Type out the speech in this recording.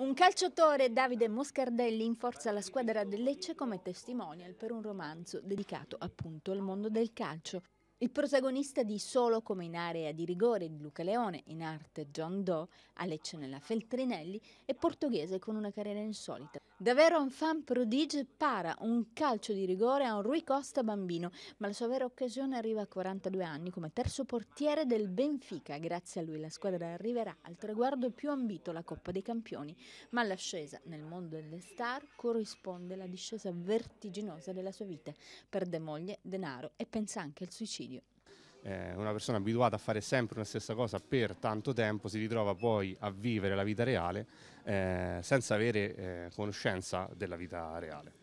Un calciatore, Davide Moscardelli, inforza la squadra del Lecce come testimonial per un romanzo dedicato appunto al mondo del calcio. Il protagonista di Solo come in area di rigore di Luca Leone, in arte John Doe, a Lecce nella Feltrinelli, è portoghese con una carriera insolita. Davvero un fan prodigio para un calcio di rigore a un Rui Costa bambino, ma la sua vera occasione arriva a 42 anni come terzo portiere del Benfica. Grazie a lui la squadra arriverà al traguardo più ambito, la Coppa dei Campioni, ma l'ascesa nel mondo delle star corrisponde alla discesa vertiginosa della sua vita. Perde moglie, denaro e pensa anche al suicidio eh, una persona abituata a fare sempre la stessa cosa per tanto tempo si ritrova poi a vivere la vita reale eh, senza avere eh, conoscenza della vita reale.